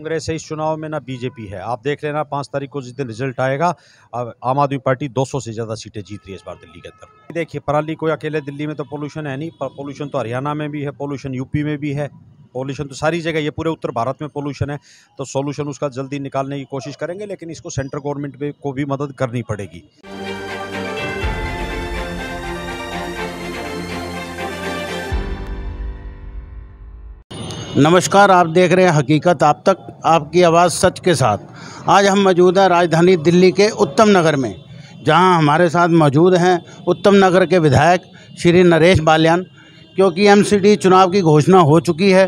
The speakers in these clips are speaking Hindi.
कांग्रेस है इस चुनाव में ना बीजेपी है आप देख लेना पाँच तारीख को जिस दिन रिजल्ट आएगा आम आदमी पार्टी 200 से ज़्यादा सीटें जीत रही है इस बार दिल्ली के अंदर देखिए पराली कोई अकेले दिल्ली में तो पोल्यूशन है नहीं पर पोल्यूशन तो हरियाणा में भी है पोल्यूशन यूपी में भी है पोल्यूशन तो सारी जगह ये पूरे उत्तर भारत में पोल्यूशन है तो सोल्यूशन उसका जल्दी निकालने की कोशिश करेंगे लेकिन इसको सेंट्रल गवर्नमेंट को भी मदद करनी पड़ेगी नमस्कार आप देख रहे हैं हकीकत आप तक आपकी आवाज़ सच के साथ आज हम मौजूद हैं राजधानी दिल्ली के उत्तम नगर में जहां हमारे साथ मौजूद हैं उत्तम नगर के विधायक श्री नरेश बालियान क्योंकि एमसीडी चुनाव की घोषणा हो चुकी है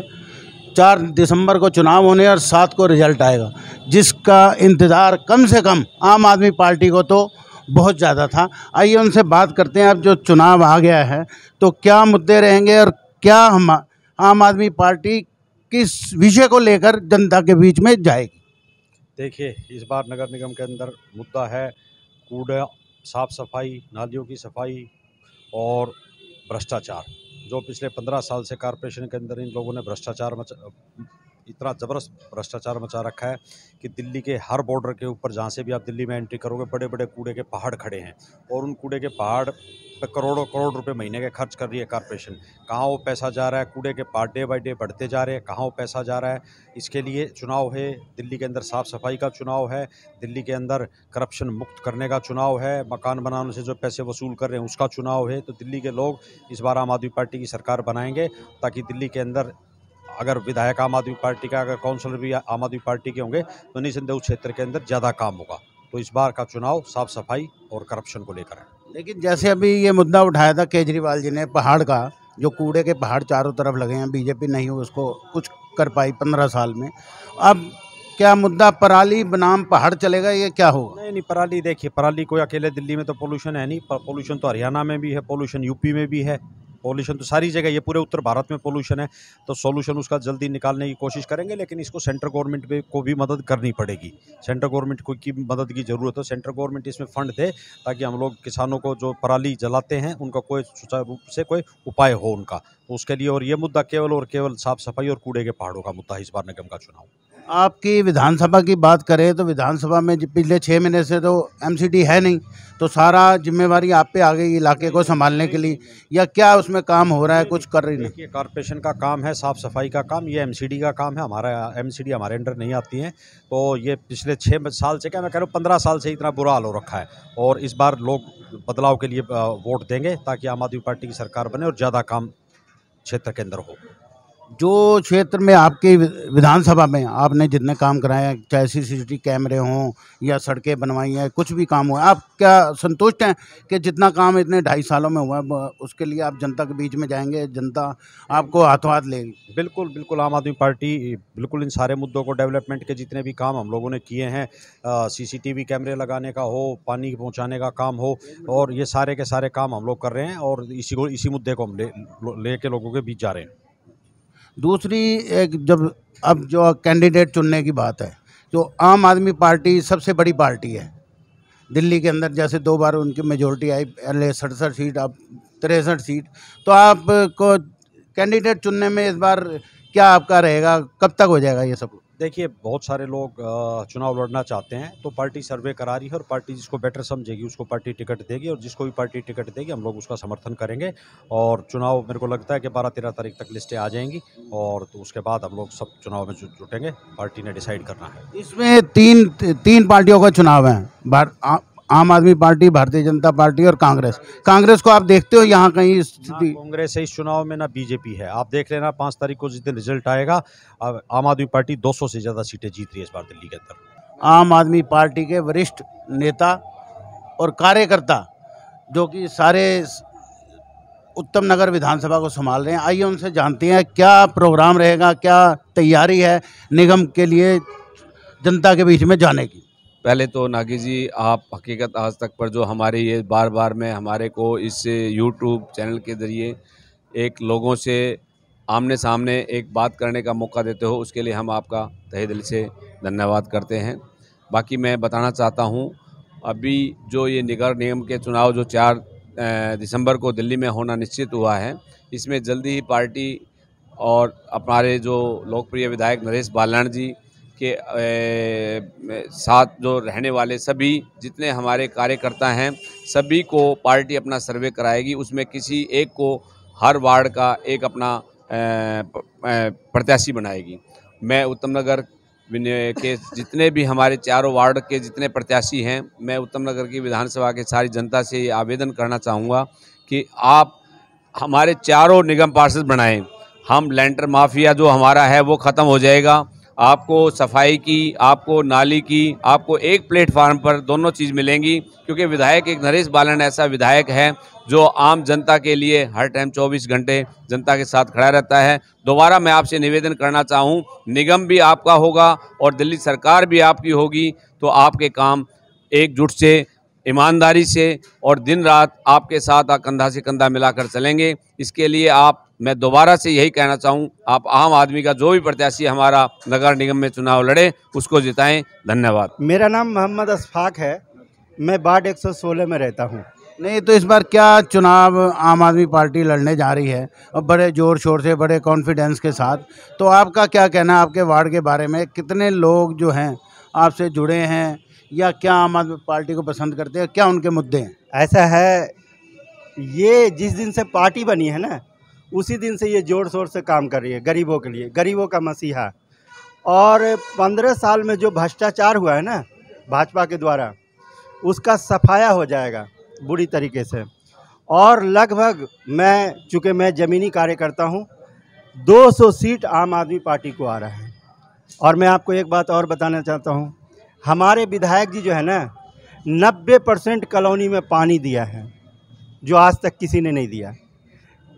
चार दिसंबर को चुनाव होने और सात को रिजल्ट आएगा जिसका इंतज़ार कम से कम आम आदमी पार्टी को तो बहुत ज़्यादा था आइए उनसे बात करते हैं अब जो चुनाव आ गया है तो क्या मुद्दे रहेंगे और क्या हम आम आदमी पार्टी किस विषय को लेकर जनता के बीच में जाएगी देखिए इस बार नगर निगम के अंदर मुद्दा है कूड़ा साफ सफाई नालियों की सफाई और भ्रष्टाचार जो पिछले पंद्रह साल से कारपोरेशन के अंदर इन लोगों ने भ्रष्टाचार मचा इतना ज़बरदस्त भ्रष्टाचार मचा रखा है कि दिल्ली के हर बॉर्डर के ऊपर जहाँ से भी आप दिल्ली में एंट्री करोगे बड़े बड़े कूड़े के पहाड़ खड़े हैं और उन कूड़े के पहाड़ पे करोड़ों करोड़ रुपए महीने के खर्च कर रही है कॉरपोरेशन कहाँ वो पैसा जा रहा है कूड़े के पार्ट डे बाई डे बढ़ते जा रहे हैं कहाँ वो पैसा जा रहा है इसके लिए चुनाव है दिल्ली के अंदर साफ़ सफाई का चुनाव है दिल्ली के अंदर करप्शन मुक्त करने का चुनाव है मकान बनाने से जो पैसे वसूल कर रहे हैं उसका चुनाव है तो दिल्ली के लोग इस बार आम आदमी पार्टी की सरकार बनाएंगे ताकि दिल्ली के अंदर अगर विधायक आम आदमी पार्टी का अगर काउंसलर भी आम आदमी पार्टी के होंगे तो निसंदेह उस क्षेत्र के अंदर ज़्यादा काम होगा तो इस बार का चुनाव साफ सफाई और करप्शन को लेकर है लेकिन जैसे अभी ये मुद्दा उठाया था केजरीवाल जी ने पहाड़ का जो कूड़े के पहाड़ चारों तरफ लगे हैं बीजेपी नहीं उसको कुछ कर पाई पंद्रह साल में अब क्या मुद्दा पराली बनाम पहाड़ चलेगा ये क्या होगा नहीं नहीं पराली देखिए पराली कोई अकेले दिल्ली में तो पोल्यूशन है नहीं पोल्यूशन तो हरियाणा में भी है पोल्यूशन यूपी में भी है पॉल्यूशन तो सारी जगह ये पूरे उत्तर भारत में पॉल्यूशन है तो सॉल्यूशन उसका जल्दी निकालने की कोशिश करेंगे लेकिन इसको सेंट्रल गवर्नमेंट को भी मदद करनी पड़ेगी सेंट्रल गवर्नमेंट को की मदद की ज़रूरत है सेंट्रल गवर्नमेंट इसमें फ़ंड दे ताकि हम लोग किसानों को जो पराली जलाते हैं उनका कोई सुचारू रूप से कोई उपाय हो उनका तो उसके लिए और ये मुद्दा केवल और केवल साफ़ सफाई और कूड़े के पहाड़ों का मुद्दा इस बार निगम का चुनाव आपकी विधानसभा की बात करें तो विधानसभा में पिछले छः महीने से तो एमसीडी है नहीं तो सारा जिम्मेवारी आप पे आ गई इलाके को संभालने के लिए या क्या उसमें काम हो रहा है कुछ कर रही नहीं कॉरपोरेशन का काम है साफ़ सफाई का काम ये एमसीडी का काम है हमारा एमसीडी हमारे अंडर नहीं आती है तो ये पिछले छः साल से क्या मैं कह रहा हूँ पंद्रह साल से इतना बुरा हाल हो रखा है और इस बार लोग बदलाव के लिए वोट देंगे ताकि आम आदमी पार्टी की सरकार बने और ज़्यादा काम क्षेत्र के अंदर हो जो क्षेत्र में आपके विधानसभा में आपने जितने काम कराए चाहे सीसीटीवी कैमरे हों या सड़कें बनवाई हैं कुछ भी काम हुआ आप क्या संतुष्ट हैं कि जितना काम इतने ढाई सालों में हुआ है उसके लिए आप जनता के बीच में जाएंगे जनता आपको हाथों हाथ लेगी बिल्कुल बिल्कुल आम आदमी पार्टी बिल्कुल इन सारे मुद्दों को डेवलपमेंट के जितने भी काम हम लोगों ने किए हैं सी कैमरे लगाने का हो पानी पहुँचाने का काम हो और ये सारे के सारे काम हम लोग कर रहे हैं और इसी को इसी मुद्दे को हम ले, ले के लोगों के बीच जा रहे हैं दूसरी एक जब अब जो कैंडिडेट चुनने की बात है जो आम आदमी पार्टी सबसे बड़ी पार्टी है दिल्ली के अंदर जैसे दो बार उनकी मेजोरिटी आई पहले सड़सठ सीट अब तिरसठ सीट तो आपको कैंडिडेट चुनने में इस बार क्या आपका रहेगा कब तक हो जाएगा ये सब देखिए बहुत सारे लोग चुनाव लड़ना चाहते हैं तो पार्टी सर्वे करा रही है और पार्टी जिसको बेटर समझेगी उसको पार्टी टिकट देगी और जिसको भी पार्टी टिकट देगी हम लोग उसका समर्थन करेंगे और चुनाव मेरे को लगता है कि बारह तेरह तारीख तक लिस्टें आ जाएंगी और तो उसके बाद हम लोग सब चुनाव में जुटेंगे पार्टी ने डिसाइड करना है इसमें तीन तीन पार्टियों का चुनाव है आम आदमी पार्टी भारतीय जनता पार्टी और कांग्रेस कांग्रेस को आप देखते हो यहाँ कहीं स्थिति कांग्रेस है इस चुनाव में ना बीजेपी है आप देख लेना पाँच तारीख को जिस दिन रिजल्ट आएगा अब आम आदमी पार्टी 200 से ज़्यादा सीटें जीत रही है इस बार दिल्ली के अंदर आम आदमी पार्टी के वरिष्ठ नेता और कार्यकर्ता जो कि सारे उत्तम नगर विधानसभा को संभाल रहे हैं आइए उनसे जानते हैं क्या प्रोग्राम रहेगा क्या तैयारी है निगम के लिए जनता के बीच में जाने की पहले तो नागी जी आप हकीकत आज तक पर जो हमारे ये बार बार में हमारे को इस यूट्यूब चैनल के ज़रिए एक लोगों से आमने सामने एक बात करने का मौका देते हो उसके लिए हम आपका तहे दिल से धन्यवाद करते हैं बाकी मैं बताना चाहता हूँ अभी जो ये निगर निगम के चुनाव जो चार दिसंबर को दिल्ली में होना निश्चित हुआ है इसमें जल्दी ही पार्टी और हमारे जो लोकप्रिय विधायक नरेश बालान जी के साथ जो रहने वाले सभी जितने हमारे कार्यकर्ता हैं सभी को पार्टी अपना सर्वे कराएगी उसमें किसी एक को हर वार्ड का एक अपना प्रत्याशी बनाएगी मैं उत्तम नगर के जितने भी हमारे चारों वार्ड के जितने प्रत्याशी हैं मैं उत्तम नगर की विधानसभा के सारी जनता से ये आवेदन करना चाहूँगा कि आप हमारे चारों निगम पार्षद बनाएं हम लैंडर माफिया जो हमारा है वो ख़त्म हो जाएगा आपको सफाई की आपको नाली की आपको एक प्लेटफार्म पर दोनों चीज़ मिलेंगी क्योंकि विधायक एक नरेश बालन ऐसा विधायक है जो आम जनता के लिए हर टाइम 24 घंटे जनता के साथ खड़ा रहता है दोबारा मैं आपसे निवेदन करना चाहूँ निगम भी आपका होगा और दिल्ली सरकार भी आपकी होगी तो आपके काम एकजुट से ईमानदारी से और दिन रात आपके साथ कंधा से कंधा मिलाकर चलेंगे इसके लिए आप मैं दोबारा से यही कहना चाहूँ आप आम आदमी का जो भी प्रत्याशी हमारा नगर निगम में चुनाव लड़े उसको जिताएं धन्यवाद मेरा नाम मोहम्मद अशफाक है मैं वार्ड एक में रहता हूँ नहीं तो इस बार क्या चुनाव आम आदमी पार्टी लड़ने जा रही है और बड़े ज़ोर शोर से बड़े कॉन्फिडेंस के साथ तो आपका क्या कहना है आपके वार्ड के बारे में कितने लोग जो हैं आपसे जुड़े हैं या क्या आम आदमी पार्टी को पसंद करते हैं क्या उनके मुद्दे हैं ऐसा है ये जिस दिन से पार्टी बनी है ना उसी दिन से ये जोर शोर से काम कर रही है गरीबों के लिए गरीबों का मसीहा और पंद्रह साल में जो भ्रष्टाचार हुआ है ना भाजपा के द्वारा उसका सफाया हो जाएगा बुरी तरीके से और लगभग मैं चूँकि मैं ज़मीनी कार्य करता हूँ 200 सीट आम आदमी पार्टी को आ रहा है और मैं आपको एक बात और बताना चाहता हूँ हमारे विधायक जी जो है ना 90 परसेंट कॉलोनी में पानी दिया है जो आज तक किसी ने नहीं दिया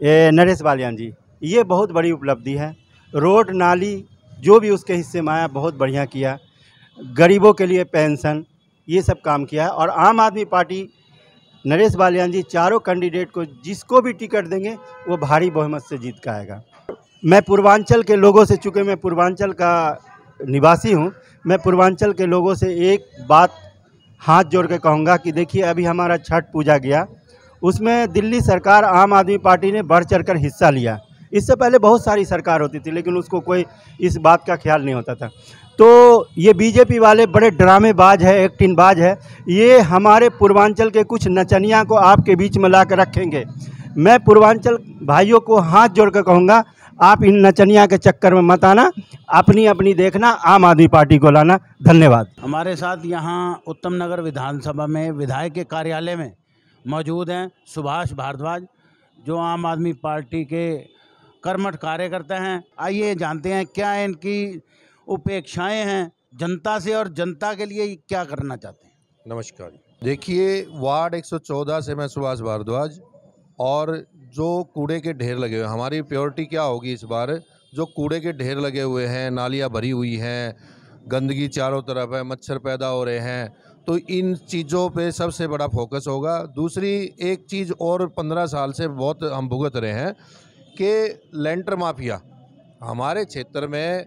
नरेश बालियान जी ये बहुत बड़ी उपलब्धि है रोड नाली जो भी उसके हिस्से में आया बहुत बढ़िया किया गरीबों के लिए पेंशन ये सब काम किया है और आम आदमी पार्टी नरेश बालियान जी चारों कैंडिडेट को जिसको भी टिकट देंगे वो भारी बहुमत से जीत का आएगा मैं पूर्वांचल के लोगों से चूँकि मैं पूर्वांचल का निवासी हूँ मैं पूर्वांचल के लोगों से एक बात हाथ जोड़ के कहूँगा कि देखिए अभी हमारा छठ पूजा गया उसमें दिल्ली सरकार आम आदमी पार्टी ने बढ़ चढ़ हिस्सा लिया इससे पहले बहुत सारी सरकार होती थी लेकिन उसको कोई इस बात का ख्याल नहीं होता था तो ये बीजेपी वाले बड़े ड्रामेबाज है बाज है ये हमारे पूर्वांचल के कुछ नचनिया को आपके बीच में ला कर रखेंगे मैं पूर्वांचल भाइयों को हाथ जोड़ कर कहूँगा आप इन नचनिया के चक्कर में मत आना अपनी अपनी देखना आम आदमी पार्टी को लाना धन्यवाद हमारे साथ यहाँ उत्तम नगर विधानसभा में विधायक के कार्यालय में मौजूद हैं सुभाष भारद्वाज जो आम आदमी पार्टी के कर्मठ कार्यकर्ता हैं आइए जानते हैं क्या इनकी उपेक्षाएं हैं जनता से और जनता के लिए क्या करना चाहते हैं नमस्कार देखिए वार्ड 114 से मैं सुभाष भारद्वाज और जो कूड़े के ढेर लगे हुए हमारी प्योरिटी क्या होगी इस बार जो कूड़े के ढेर लगे हुए हैं नालियाँ भरी हुई हैं गंदगी चारों तरफ है मच्छर पैदा हो रहे हैं तो इन चीज़ों पे सबसे बड़ा फोकस होगा दूसरी एक चीज़ और पंद्रह साल से बहुत हम भुगत रहे हैं कि लेंटर माफिया हमारे क्षेत्र में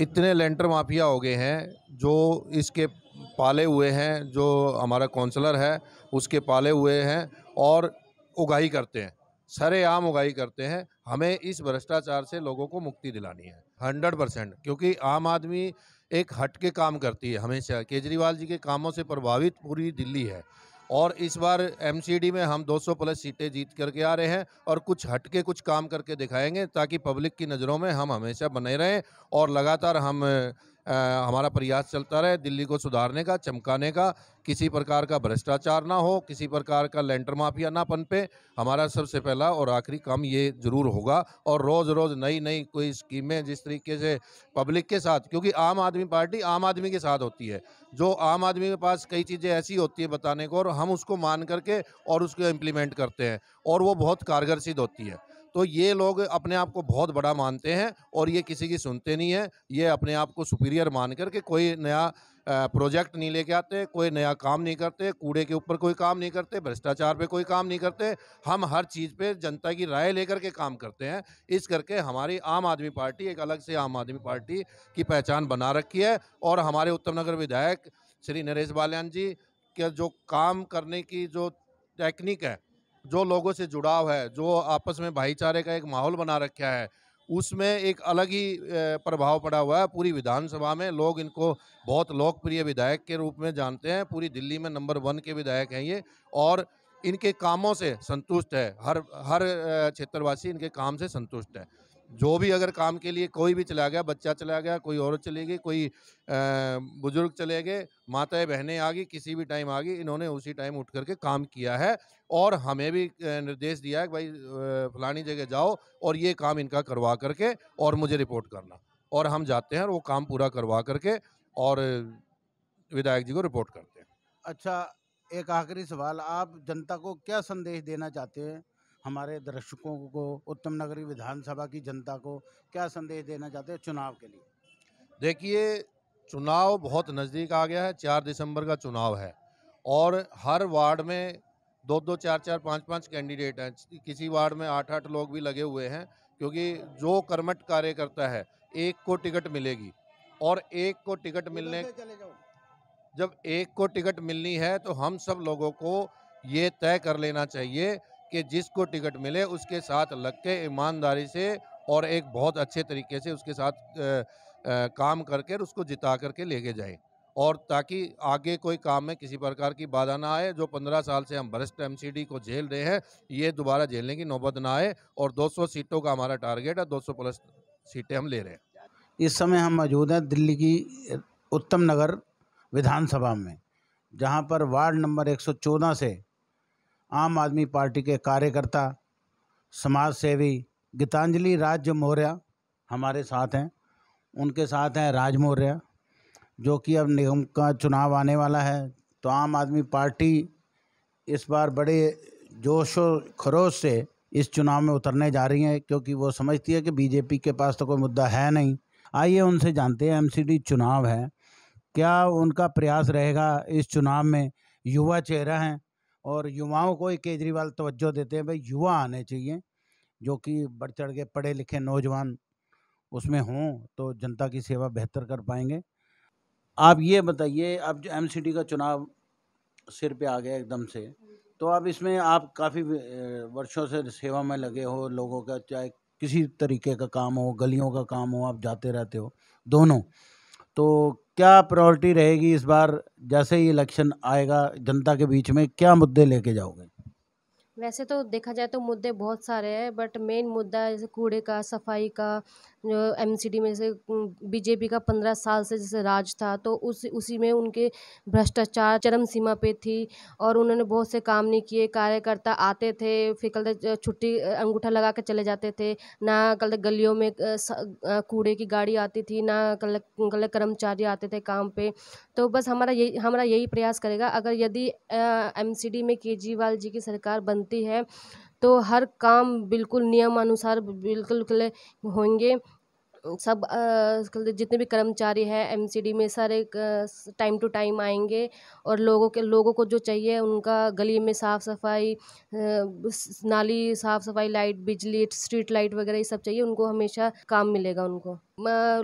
इतने लेंटर माफिया हो गए हैं जो इसके पाले हुए हैं जो हमारा कौंसलर है उसके पाले हुए हैं और उगाही करते हैं सरेआम उगाही करते हैं हमें इस भ्रष्टाचार से लोगों को मुक्ति दिलानी है हंड्रेड परसेंट क्योंकि आम आदमी एक हट के काम करती है हमेशा केजरीवाल जी के कामों से प्रभावित पूरी दिल्ली है और इस बार एमसीडी में हम 200 प्लस सीटें जीत करके आ रहे हैं और कुछ हट के कुछ काम करके दिखाएंगे ताकि पब्लिक की नज़रों में हम हमेशा बने रहें और लगातार हम हमारा प्रयास चलता रहे दिल्ली को सुधारने का चमकाने का किसी प्रकार का भ्रष्टाचार ना हो किसी प्रकार का लेंटर माफिया ना पनपे हमारा सबसे पहला और आखिरी काम ये ज़रूर होगा और रोज़ रोज़ नई नई कोई स्कीमें जिस तरीके से पब्लिक के साथ क्योंकि आम आदमी पार्टी आम आदमी के साथ होती है जो आम आदमी के पास कई चीज़ें ऐसी होती है बताने को और हम उसको मान करके और उसको इम्प्लीमेंट करते हैं और वो बहुत कारगर सिद्ध होती है तो ये लोग अपने आप को बहुत बड़ा मानते हैं और ये किसी की सुनते नहीं है ये अपने आप को सुपीरियर मान करके कोई नया प्रोजेक्ट नहीं लेके आते कोई नया काम नहीं करते कूड़े के ऊपर कोई काम नहीं करते भ्रष्टाचार पे कोई काम नहीं करते हम हर चीज़ पे जनता की राय लेकर के काम करते हैं इस करके हमारी आम आदमी पार्टी एक अलग से आम आदमी पार्टी की पहचान बना रखी है और हमारे उत्तम नगर विधायक श्री नरेश बालियान जी के जो काम करने की जो टेक्निक है जो लोगों से जुड़ाव है जो आपस में भाईचारे का एक माहौल बना रखा है उसमें एक अलग ही प्रभाव पड़ा हुआ है पूरी विधानसभा में लोग इनको बहुत लोकप्रिय विधायक के रूप में जानते हैं पूरी दिल्ली में नंबर वन के विधायक हैं ये और इनके कामों से संतुष्ट है हर हर क्षेत्रवासी इनके काम से संतुष्ट है जो भी अगर काम के लिए कोई भी चला गया बच्चा चला गया कोई औरत चले गई कोई बुजुर्ग चले गए माताएं बहनें आ गई किसी भी टाइम आ गई इन्होंने उसी टाइम उठ करके काम किया है और हमें भी निर्देश दिया है कि भाई फलानी जगह जाओ और ये काम इनका करवा करके और मुझे रिपोर्ट करना और हम जाते हैं और वो काम पूरा करवा करके और विधायक जी को रिपोर्ट करते हैं अच्छा एक आखिरी सवाल आप जनता को क्या संदेश देना चाहते हैं हमारे दर्शकों को उत्तम नगरी विधानसभा की जनता को क्या संदेश देना चाहते हैं चुनाव के लिए देखिए चुनाव बहुत नज़दीक आ गया है चार दिसंबर का चुनाव है और हर वार्ड में दो दो चार चार पाँच पाँच कैंडिडेट हैं किसी वार्ड में आठ आठ लोग भी लगे हुए हैं क्योंकि जो कर्मठ कार्य करता है एक को टिकट मिलेगी और एक को टिकट तो मिलने जब एक को टिकट मिलनी है तो हम सब लोगों को ये तय कर लेना चाहिए कि जिसको टिकट मिले उसके साथ लग के ईमानदारी से और एक बहुत अच्छे तरीके से उसके साथ आ, आ, काम करके उसको जिता करके लेके जाए और ताकि आगे कोई काम में किसी प्रकार की बाधा ना आए जो पंद्रह साल से हम भ्रष्ट एम को झेल रहे हैं ये दोबारा झेलने की नौबत ना आए और 200 सीटों का हमारा टारगेट है 200 प्लस सीटें हम ले रहे हैं इस समय हम मौजूद हैं दिल्ली की उत्तम नगर विधानसभा में जहाँ पर वार्ड नंबर 114 से आम आदमी पार्टी के कार्यकर्ता समाज सेवी गीतांजलि राज्य मौर्य हमारे साथ हैं उनके साथ हैं राज मौर्य जो कि अब निगम का चुनाव आने वाला है तो आम आदमी पार्टी इस बार बड़े जोश और खरोश से इस चुनाव में उतरने जा रही है क्योंकि वो समझती है कि बीजेपी के पास तो कोई मुद्दा है नहीं आइए उनसे जानते हैं एमसीडी चुनाव है क्या उनका प्रयास रहेगा इस चुनाव में युवा चेहरा हैं और युवाओं को ही केजरीवाल तवज्जो देते हैं भाई युवा आने चाहिए जो कि बढ़ चढ़ के पढ़े लिखे नौजवान उसमें हों तो जनता की सेवा बेहतर कर पाएंगे आप ये बताइए अब जो एम का चुनाव सिर पे आ गया एकदम से तो आप इसमें आप काफ़ी वर्षों से सेवा में लगे हो लोगों का चाहे किसी तरीके का काम हो गलियों का काम हो आप जाते रहते हो दोनों तो क्या प्रायोरिटी रहेगी इस बार जैसे ही इलेक्शन आएगा जनता के बीच में क्या मुद्दे लेके जाओगे वैसे तो देखा जाए तो मुद्दे बहुत सारे हैं बट मेन मुद्दा जैसे कूड़े का सफाई का एमसीडी में जैसे बीजेपी का पंद्रह साल से जैसे राज था तो उस उसी में उनके भ्रष्टाचार चरम सीमा पे थी और उन्होंने बहुत से काम नहीं किए कार्यकर्ता आते थे फिर कल छुट्टी अंगूठा लगा के चले जाते थे ना कल गलियों में कूड़े की गाड़ी आती थी ना कल कल कर्मचारी आते थे काम पे तो बस हमारा यही हमारा यही प्रयास करेगा अगर यदि एम में केजरीवाल जी की सरकार बनती है तो हर काम बिल्कुल नियमानुसार बिल्कुल होंगे सब जितने भी कर्मचारी हैं एम सी डी में सारे टाइम टू टाइम आएंगे और लोगों के लोगों को जो चाहिए उनका गली में साफ़ सफाई नाली साफ़ सफाई लाइट बिजली स्ट्रीट लाइट वगैरह ये सब चाहिए उनको हमेशा काम मिलेगा उनको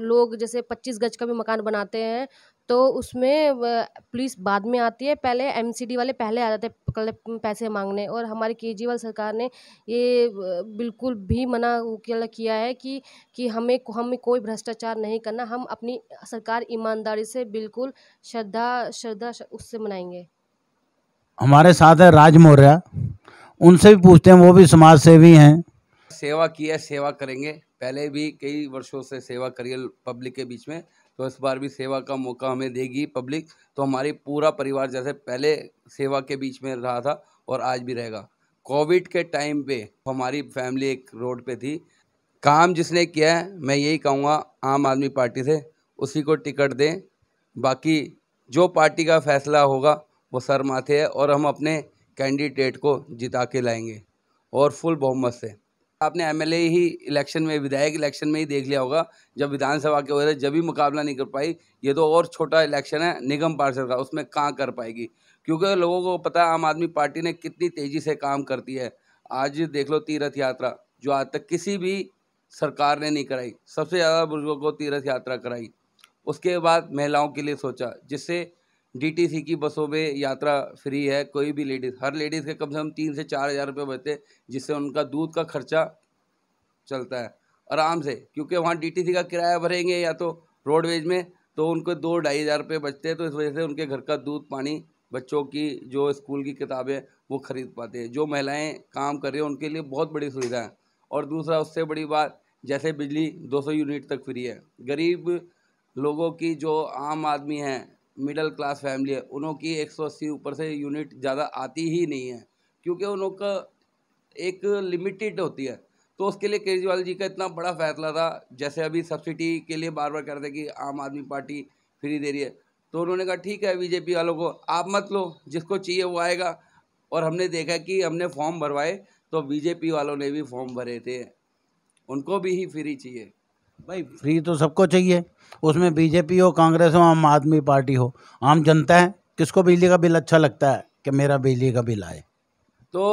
लोग जैसे पच्चीस गज का भी मकान बनाते हैं तो उसमें पुलिस बाद में आती है पहले एम सी डी वाले पहले आ जाते हैं पैसे मांगने और हमारे केजरीवाल सरकार ने ये बिल्कुल भी मना किया है कि कि हमें हमें कोई भ्रष्टाचार नहीं करना हम अपनी सरकार ईमानदारी से बिल्कुल श्रद्धा श्रद्धा उससे मनाएंगे हमारे साथ है राज मौर्य उनसे भी पूछते हैं वो भी समाज सेवी हैं सेवा की है सेवा करेंगे पहले भी कई वर्षों से सेवा करिए पब्लिक के बीच में तो इस बार भी सेवा का मौका हमें देगी पब्लिक तो हमारी पूरा परिवार जैसे पहले सेवा के बीच में रहा था और आज भी रहेगा कोविड के टाइम पे हमारी फैमिली एक रोड पे थी काम जिसने किया है मैं यही कहूँगा आम आदमी पार्टी से उसी को टिकट दें बाकी जो पार्टी का फैसला होगा वो सर माथे है और हम अपने कैंडिडेट को जिता के लाएंगे और फुल बहुमत से आपने एमएलए ही इलेक्शन में विधायक इलेक्शन में ही देख लिया होगा जब विधानसभा के वजह जब भी मुकाबला नहीं कर पाई ये तो और छोटा इलेक्शन है निगम पार्षद का उसमें कहाँ कर पाएगी क्योंकि लोगों को पता है आम आदमी पार्टी ने कितनी तेज़ी से काम करती है आज देख लो तीर्थ यात्रा जो आज तक किसी भी सरकार ने नहीं कराई सबसे ज़्यादा बुजुर्गों को तीर्थ यात्रा कराई उसके बाद महिलाओं के लिए सोचा जिससे डीटीसी की बसों में यात्रा फ्री है कोई भी लेडीज़ हर लेडीज़ के कम से कम तीन से चार हज़ार रुपये बचते जिससे उनका दूध का खर्चा चलता है आराम से क्योंकि वहाँ डीटीसी का किराया भरेंगे या तो रोडवेज में तो उनको दो ढाई हज़ार रुपये बचते हैं तो इस वजह से उनके घर का दूध पानी बच्चों की जो स्कूल की किताबें वो ख़रीद पाते हैं जो महिलाएँ काम कर रही हैं उनके लिए बहुत बड़ी सुविधा है और दूसरा उससे बड़ी बात जैसे बिजली दो यूनिट तक फ्री है गरीब लोगों की जो आम आदमी हैं मिडिल क्लास फैमिली है उनों की एक सौ अस्सी ऊपर से यूनिट ज़्यादा आती ही नहीं है क्योंकि उन एक लिमिटेड होती है तो उसके लिए केजरीवाल जी का इतना बड़ा फैसला था जैसे अभी सब्सिडी के लिए बार बार करते कि आम आदमी पार्टी फ्री दे रही है तो उन्होंने कहा ठीक है बीजेपी वालों को आप मत लो जिसको चाहिए वो आएगा और हमने देखा कि हमने फॉर्म भरवाए तो बीजेपी वालों ने भी फॉर्म भरे थे उनको भी ही फ्री चाहिए भाई फ्री तो सबको चाहिए उसमें बीजेपी हो कांग्रेस हो आम आदमी पार्टी हो आम जनता है किसको बिजली का बिल अच्छा लगता है कि मेरा बिजली का बिल आए तो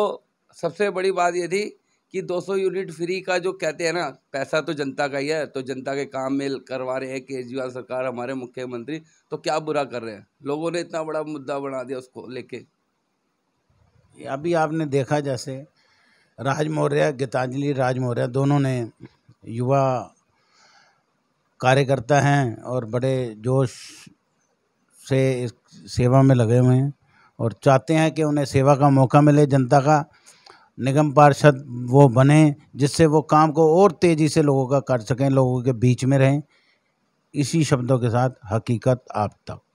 सबसे बड़ी बात ये थी कि 200 यूनिट फ्री का जो कहते हैं ना पैसा तो जनता का ही है तो जनता के काम में करवा रहे हैं केजरीवाल सरकार हमारे मुख्यमंत्री तो क्या बुरा कर रहे हैं लोगों ने इतना बड़ा मुद्दा बना दिया उसको लेके अभी आपने देखा जैसे राज मौर्य गीतांजलि राज मौर्य दोनों ने युवा कार्यकर्ता हैं और बड़े जोश से इस सेवा में लगे हुए हैं और चाहते हैं कि उन्हें सेवा का मौका मिले जनता का निगम पार्षद वो बने जिससे वो काम को और तेज़ी से लोगों का कर सकें लोगों के बीच में रहें इसी शब्दों के साथ हकीकत आप तक